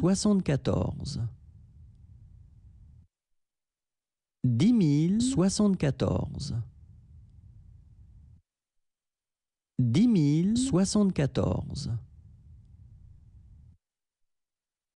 10 074 10 074